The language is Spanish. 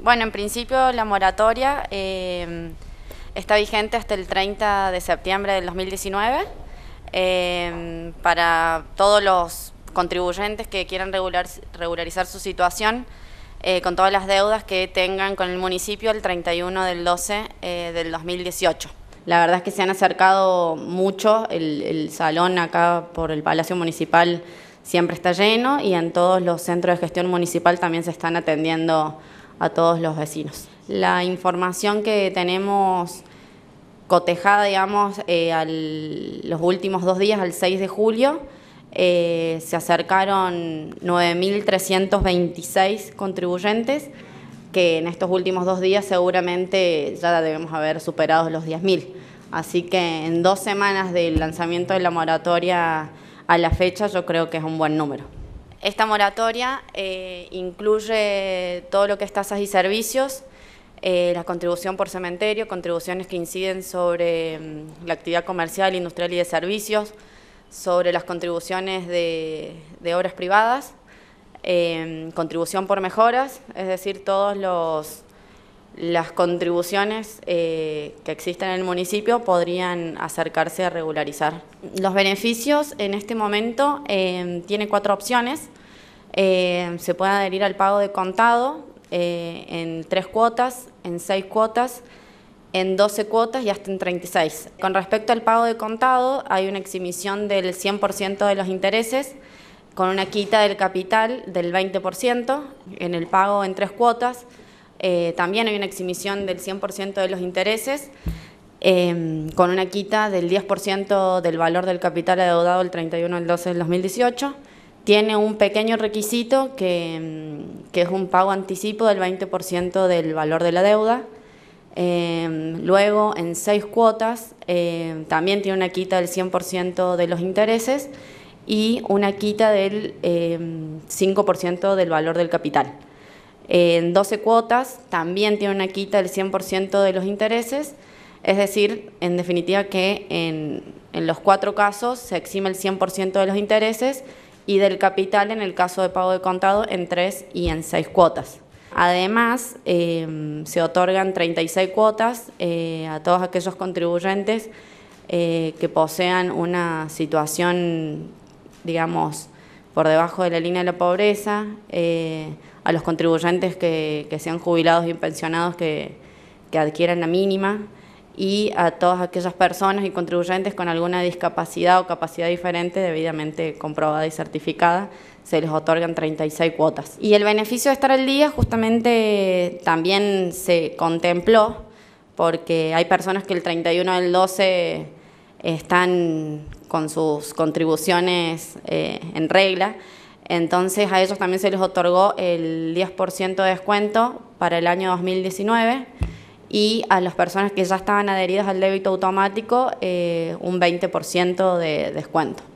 Bueno, en principio la moratoria eh, está vigente hasta el 30 de septiembre del 2019 eh, para todos los contribuyentes que quieran regularizar su situación eh, con todas las deudas que tengan con el municipio el 31 del 12 del 2018. La verdad es que se han acercado mucho, el, el salón acá por el Palacio Municipal siempre está lleno y en todos los centros de gestión municipal también se están atendiendo a todos los vecinos. La información que tenemos cotejada, digamos, eh, los últimos dos días, al 6 de julio, eh, se acercaron 9.326 contribuyentes, que en estos últimos dos días seguramente ya debemos haber superado los 10.000. Así que en dos semanas del lanzamiento de la moratoria a la fecha yo creo que es un buen número. Esta moratoria eh, incluye todo lo que es tasas y servicios, eh, la contribución por cementerio, contribuciones que inciden sobre mm, la actividad comercial, industrial y de servicios, sobre las contribuciones de, obras privadas, eh, contribución por mejoras, es decir, todos los las contribuciones eh, que existen en el municipio podrían acercarse a regularizar. Los beneficios en este momento eh, tiene cuatro opciones. Eh, se puede adherir al pago de contado eh, en tres cuotas, en seis cuotas, en doce cuotas y hasta en treinta y seis. Con respecto al pago de contado, hay una exhibición del 100% de los intereses con una quita del capital del 20% en el pago en tres cuotas eh, también hay una exhibición del 100% de los intereses, em, con una quita del 10% del valor del capital adeudado el 31 del 12 del 2018. Tiene un pequeño requisito em, que, es un pago anticipo del 20% del valor de la deuda. Em, luego, en seis cuotas, también tiene una quita del 100% de los intereses y una quita del 5% del valor del capital en 12 cuotas, también tiene una quita del 100% de los intereses, es decir, en definitiva que en, en los cuatro casos se exime el 100% de los intereses y del capital en el caso de pago de contado en tres y en seis cuotas. Además, em, se otorgan 36 cuotas eh, a todos aquellos contribuyentes eh, que posean una situación, digamos, por debajo de la línea de la pobreza, eh, a los contribuyentes que, sean jubilados y pensionados que, que adquieran la mínima y a todas aquellas personas y contribuyentes con alguna discapacidad o capacidad diferente debidamente comprobada y certificada, se les otorgan 36 cuotas. Y el beneficio de estar al día justamente también se contempló porque hay personas que el 31 del 12 están con sus contribuciones eh, en regla. Entonces a ellos también se les otorgó el 10% de descuento para el año 2019 y a las personas que ya estaban adheridas al débito automático eh, un 20% de descuento.